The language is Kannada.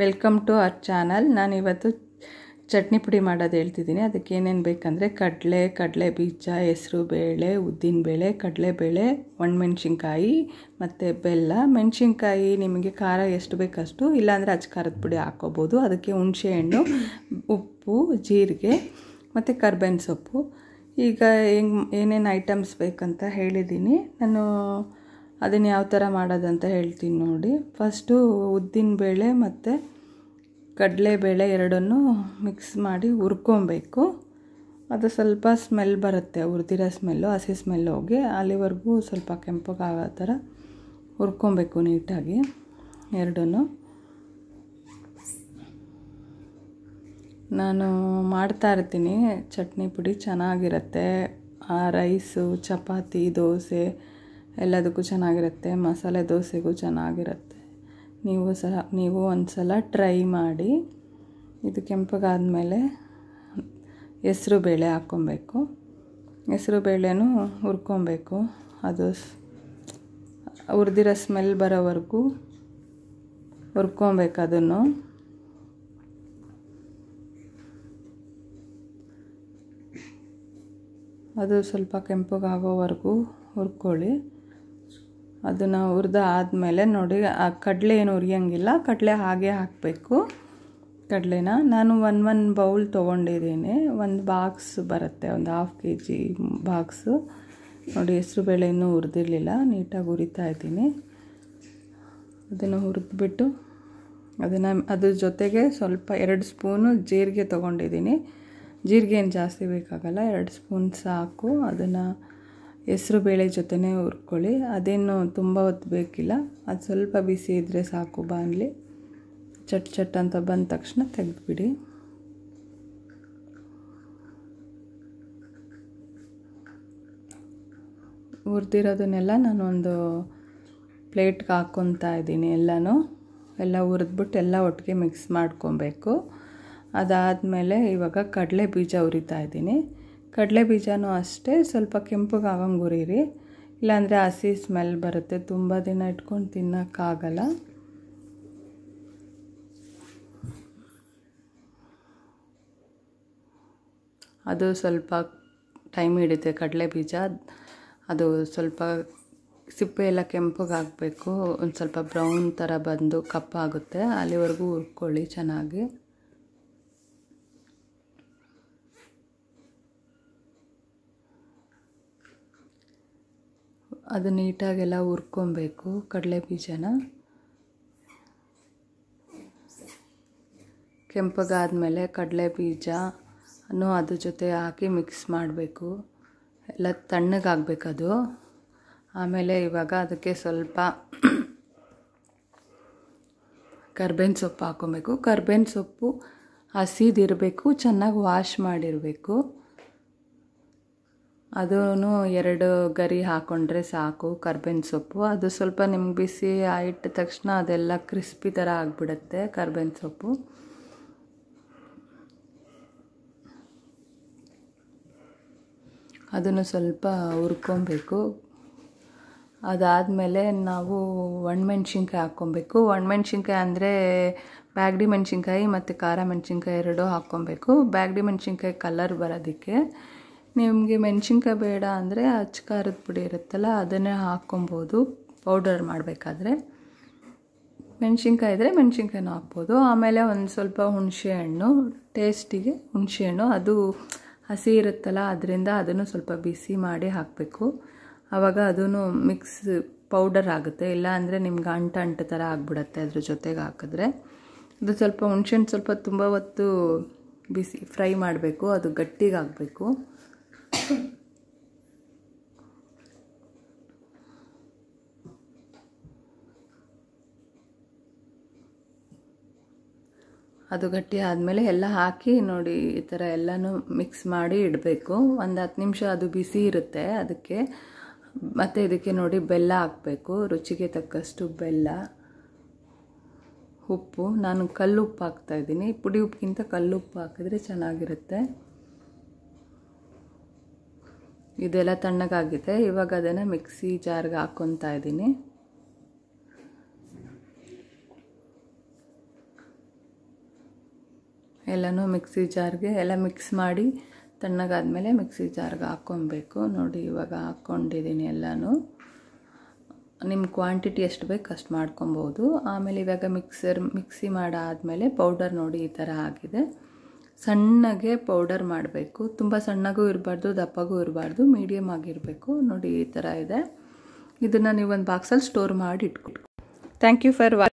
ವೆಲ್ಕಮ್ ಟು ಅವರ್ ಚಾನಲ್ ನಾನು ಇವತ್ತು ಚಟ್ನಿ ಪುಡಿ ಮಾಡೋದು ಹೇಳ್ತಿದ್ದೀನಿ ಅದಕ್ಕೆ ಏನೇನು ಬೇಕಂದರೆ ಕಡಲೆ ಕಡಲೆ ಬೀಜ ಹೆಸರು ಬೇಳೆ ಉದ್ದಿನ ಉದ್ದಿನಬೇಳೆ ಕಡಲೆಬೇಳೆ ಒಣಮೆಣ್ಸಿನ್ಕಾಯಿ ಮತ್ತು ಬೆಲ್ಲ ಮೆಣಸಿನ್ಕಾಯಿ ನಿಮಗೆ ಖಾರ ಎಷ್ಟು ಬೇಕಷ್ಟು ಇಲ್ಲಾಂದರೆ ಅಚ್ಚ ಖಾರದ ಪುಡಿ ಹಾಕೋಬೋದು ಅದಕ್ಕೆ ಹುಣಸೆಹಣ್ಣು ಉಪ್ಪು ಜೀರಿಗೆ ಮತ್ತು ಕರ್ಬೇವಿನ ಸೊಪ್ಪು ಈಗ ಹೆಂಗೆ ಏನೇನು ಐಟಮ್ಸ್ ಬೇಕಂತ ಹೇಳಿದ್ದೀನಿ ನಾನು ಅದನ್ನು ಯಾವ ಥರ ಮಾಡೋದಂತ ಹೇಳ್ತೀನಿ ನೋಡಿ ಫಸ್ಟು ಉದ್ದಿನ ಬೇಳೆ ಮತ್ತು ಕಡಲೆಬೇಳೆ ಎರಡನ್ನೂ ಮಿಕ್ಸ್ ಮಾಡಿ ಹುರ್ಕೊಬೇಕು ಅದು ಸ್ವಲ್ಪ ಸ್ಮೆಲ್ ಬರುತ್ತೆ ಹುರಿದಿರೋ ಸ್ಮೆಲ್ಲು ಹಸಿ ಸ್ಮೆಲ್ ಹೋಗಿ ಅಲ್ಲಿವರೆಗೂ ಸ್ವಲ್ಪ ಕೆಂಪಗಾಗೋ ಥರ ಹುರ್ಕೊಬೇಕು ನೀಟಾಗಿ ಎರಡೂ ನಾನು ಮಾಡ್ತಾ ಇರ್ತೀನಿ ಚಟ್ನಿ ಪುಡಿ ಚೆನ್ನಾಗಿರುತ್ತೆ ಆ ರೈಸು ಚಪಾತಿ ದೋಸೆ ಎಲ್ಲದಕ್ಕೂ ಚೆನ್ನಾಗಿರುತ್ತೆ ಮಸಾಲೆ ದೋಸೆಗೂ ಚೆನ್ನಾಗಿರುತ್ತೆ ನೀವು ಸಹ ನೀವು ಒಂದು ಸಲ ಟ್ರೈ ಮಾಡಿ ಇದು ಕೆಂಪಗಾದ ಮೇಲೆ ಹೆಸ್ರು ಬೇಳೆ ಹಾಕ್ಕೊಬೇಕು ಹೆಸರು ಬೇಳೆನೂ ಹುರ್ಕೊಬೇಕು ಅದು ಹುರಿದಿರೋ ಸ್ಮೆಲ್ ಬರೋವರೆಗೂ ಹುರ್ಕೊಬೇಕು ಅದನ್ನು ಅದು ಸ್ವಲ್ಪ ಕೆಂಪಗಾಗೋವರೆಗೂ ಹುರ್ಕೊಳ್ಳಿ ಅದನ್ನು ಹುರಿದ ಆದಮೇಲೆ ನೋಡಿ ಆ ಕಡಲೆ ಏನು ಹುರಿಯೋಂಗಿಲ್ಲ ಕಡಲೆ ಹಾಗೆ ಹಾಕಬೇಕು ಕಡಲೆನ ನಾನು ಒನ್ ಒನ್ ಬೌಲ್ ತೊಗೊಂಡಿದ್ದೀನಿ ಒಂದು ಬಾಕ್ಸ್ ಬರುತ್ತೆ ಒಂದು ಹಾಫ್ ಕೆ ಜಿ ಬಾಕ್ಸು ನೋಡಿ ಹೆಸರು ಬೇಳೆ ಇನ್ನೂ ಹುರಿದಿರಲಿಲ್ಲ ನೀಟಾಗಿ ಹುರಿತಾ ಇದ್ದೀನಿ ಅದನ್ನು ಹುರಿದ್ಬಿಟ್ಟು ಅದನ್ನು ಅದ್ರ ಜೊತೆಗೆ ಸ್ವಲ್ಪ ಎರಡು ಸ್ಪೂನು ಜೀರಿಗೆ ತೊಗೊಂಡಿದ್ದೀನಿ ಜೀರಿಗೆ ಏನು ಜಾಸ್ತಿ ಬೇಕಾಗಲ್ಲ ಎರಡು ಸ್ಪೂನ್ ಸಾಕು ಅದನ್ನು ಹೆಸ್ರು ಬೇಳೆ ಜೊತೆ ಹುರ್ಕೊಳ್ಳಿ ಅದೇನು ತುಂಬ ಹೊತ್ತು ಬೇಕಿಲ್ಲ ಅದು ಸ್ವಲ್ಪ ಬಿಸಿ ಇದ್ದರೆ ಸಾಕು ಬಾಣಲಿ ಚಟ್ ಚಟ್ ಅಂತ ಬಂದ ತಕ್ಷಣ ತೆಗೆದುಬಿಡಿ ಹುರಿದಿರೋದನ್ನೆಲ್ಲ ನಾನೊಂದು ಪ್ಲೇಟ್ಗೆ ಹಾಕ್ಕೊತಾ ಇದ್ದೀನಿ ಎಲ್ಲನೂ ಎಲ್ಲ ಹುರಿದ್ಬಿಟ್ಟು ಎಲ್ಲ ಒಟ್ಟಿಗೆ ಮಿಕ್ಸ್ ಮಾಡ್ಕೊಬೇಕು ಅದಾದಮೇಲೆ ಇವಾಗ ಕಡಲೆ ಬೀಜ ಹುರಿತಾ ಇದ್ದೀನಿ ಕಡಲೆ ಬೀಜನೂ ಅಷ್ಟೇ ಸ್ವಲ್ಪ ಕೆಂಪಗೆ ಆಗಂಗೆ ಇಲ್ಲಾಂದರೆ ಹಸಿ ಸ್ಮೆಲ್ ಬರುತ್ತೆ ತುಂಬ ದಿನ ಇಟ್ಕೊಂಡು ತಿನ್ನೋಕ್ಕಾಗಲ್ಲ ಅದು ಸ್ವಲ್ಪ ಟೈಮ್ ಹಿಡಿತೆ ಕಡಲೆ ಬೀಜ ಅದು ಸ್ವಲ್ಪ ಸಿಪ್ಪೆ ಎಲ್ಲ ಕೆಂಪಗಾಗಬೇಕು ಒಂದು ಸ್ವಲ್ಪ ಬ್ರೌನ್ ಥರ ಬಂದು ಕಪ್ಪಾಗುತ್ತೆ ಅಲ್ಲಿವರೆಗೂ ಹುರ್ಕೊಳ್ಳಿ ಚೆನ್ನಾಗಿ ಅದು ನೀಟಾಗೆಲ್ಲ ಹುರ್ಕೊಬೇಕು ಕಡಲೆ ಬೀಜನ ಕೆಂಪಗಾದಮೇಲೆ ಕಡಲೆ ಬೀಜನು ಅದ್ರ ಜೊತೆ ಹಾಕಿ ಮಿಕ್ಸ್ ಮಾಡಬೇಕು ಎಲ್ಲ ತಣ್ಣಗಾಗಬೇಕದು ಆಮೇಲೆ ಇವಾಗ ಅದಕ್ಕೆ ಸ್ವಲ್ಪ ಕರ್ಬೇವಿನ ಸೊಪ್ಪು ಹಾಕ್ಕೊಬೇಕು ಕರ್ಬೇವಿನ ಸೊಪ್ಪು ಹಸಿದಿರಬೇಕು ಚೆನ್ನಾಗಿ ವಾಶ್ ಮಾಡಿರಬೇಕು ಅದೂ ಎರಡು ಗರಿ ಹಾಕ್ಕೊಂಡ್ರೆ ಸಾಕು ಕರ್ಬೇವಿನ ಸೊಪ್ಪು ಅದು ಸ್ವಲ್ಪ ನಿಂಬಿಸಿ ಬಿಸಿ ಇಟ್ಟ ತಕ್ಷಣ ಅದೆಲ್ಲ ಕ್ರಿಸ್ಪಿ ಥರ ಆಗಿಬಿಡುತ್ತೆ ಕರ್ಬೇವಿನ ಸೊಪ್ಪು ಅದನ್ನು ಸ್ವಲ್ಪ ಹುರ್ಕೊಬೇಕು ಅದಾದಮೇಲೆ ನಾವು ಒಣಮೆಣ್ಸಿನ್ಕಾಯಿ ಹಾಕ್ಕೊಬೇಕು ಒಣಮೆಣ್ಸಿನ್ಕಾಯಿ ಅಂದರೆ ಬ್ಯಾಗ್ಡಿ ಮೆಣಸಿನ್ಕಾಯಿ ಮತ್ತು ಖಾರ ಮೆಣ್ಸಿನ್ಕಾಯಿ ಎರಡೂ ಹಾಕ್ಕೊಬೇಕು ಬ್ಯಾಗ್ಡಿ ಮೆಣ್ಸಿನ್ಕಾಯಿ ಕಲರ್ ಬರೋದಕ್ಕೆ ನಿಮಗೆ ಮೆಣಸಿನ್ಕಾಯಿ ಬೇಡ ಅಂದರೆ ಅಚ್ಚಕಾರದ ಪುಡಿ ಇರುತ್ತಲ್ಲ ಅದನ್ನೇ ಹಾಕ್ಕೊಬೋದು ಪೌಡರ್ ಮಾಡಬೇಕಾದ್ರೆ ಮೆಣಸಿನ್ಕಾಯಿ ಇದ್ದರೆ ಮೆಣಸಿನ್ಕಾಯಿನೂ ಹಾಕ್ಬೋದು ಆಮೇಲೆ ಒಂದು ಸ್ವಲ್ಪ ಹುಣಸೆಹಣ್ಣು ಟೇಸ್ಟಿಗೆ ಹುಣಸೆಹಣ್ಣು ಅದು ಹಸಿ ಇರುತ್ತಲ್ಲ ಅದರಿಂದ ಅದನ್ನು ಸ್ವಲ್ಪ ಬಿಸಿ ಮಾಡಿ ಹಾಕಬೇಕು ಆವಾಗ ಅದೂ ಮಿಕ್ಸ್ ಪೌಡರ್ ಆಗುತ್ತೆ ಇಲ್ಲ ಅಂದರೆ ನಿಮ್ಗೆ ಅಂಟು ಅಂಟು ಥರ ಆಗಿಬಿಡತ್ತೆ ಅದ್ರ ಜೊತೆಗೆ ಹಾಕಿದ್ರೆ ಅದು ಸ್ವಲ್ಪ ಹಣ್ಣು ಸ್ವಲ್ಪ ತುಂಬ ಹೊತ್ತು ಬಿಸಿ ಫ್ರೈ ಮಾಡಬೇಕು ಅದು ಗಟ್ಟಿಗಾಗಬೇಕು ಅದು ಗಟ್ಟಿ ಆದಮೇಲೆ ಎಲ್ಲ ಹಾಕಿ ನೋಡಿ ಈ ಥರ ಎಲ್ಲನೂ ಮಿಕ್ಸ್ ಮಾಡಿ ಇಡಬೇಕು ಒಂದು ಹತ್ತು ನಿಮಿಷ ಅದು ಬಿಸಿ ಇರುತ್ತೆ ಅದಕ್ಕೆ ಮತ್ತೆ ಇದಕ್ಕೆ ನೋಡಿ ಬೆಲ್ಲ ಹಾಕಬೇಕು ರುಚಿಗೆ ತಕ್ಕಷ್ಟು ಬೆಲ್ಲ ಉಪ್ಪು ನಾನು ಕಲ್ಲುಪ್ಪು ಹಾಕ್ತಾಯಿದ್ದೀನಿ ಪುಡಿ ಉಪ್ಪಿಗಿಂತ ಕಲ್ಲುಪ್ಪು ಹಾಕಿದ್ರೆ ಚೆನ್ನಾಗಿರುತ್ತೆ ಇದೆಲ್ಲ ತಣ್ಣಗಾಗಿದೆ ಇವಾಗ ಅದನ್ನು ಮಿಕ್ಸಿ ಜಾರ್ಗೆ ಹಾಕ್ಕೊತಾ ಇದ್ದೀನಿ ಎಲ್ಲನೂ ಮಿಕ್ಸಿ ಜಾರ್ಗೆ ಎಲ್ಲ ಮಿಕ್ಸ್ ಮಾಡಿ ತಣ್ಣಗಾದಮೇಲೆ ಮಿಕ್ಸಿ ಜಾರ್ಗೆ ಹಾಕ್ಕೊಬೇಕು ನೋಡಿ ಇವಾಗ ಹಾಕ್ಕೊಂಡಿದ್ದೀನಿ ಎಲ್ಲನೂ ನಿಮ್ಮ ಕ್ವಾಂಟಿಟಿ ಎಷ್ಟು ಬೇಕು ಅಷ್ಟು ಮಾಡ್ಕೊಬೋದು ಆಮೇಲೆ ಇವಾಗ ಮಿಕ್ಸರ್ ಮಿಕ್ಸಿ ಮಾಡಾದಮೇಲೆ ಪೌಡರ್ ನೋಡಿ ಈ ಥರ ಆಗಿದೆ ಸಣ್ಣಗೆ ಪೌಡರ್ ಮಾಡಬೇಕು ತುಂಬ ಸಣ್ಣಗೂ ಇರಬಾರ್ದು ದಪ್ಪಗೂ ಇರಬಾರ್ದು ಮೀಡಿಯಮ್ ಆಗಿರಬೇಕು ನೋಡಿ ಈ ಥರ ಇದೆ ಇದನ್ನು ನೀವೊಂದು ಬಾಕ್ಸಲ್ಲಿ ಸ್ಟೋರ್ ಮಾಡಿ ಇಟ್ಕೊಟ್ಕೊ ಥ್ಯಾಂಕ್ ಯು ಫಾರ್ ವಾಚ್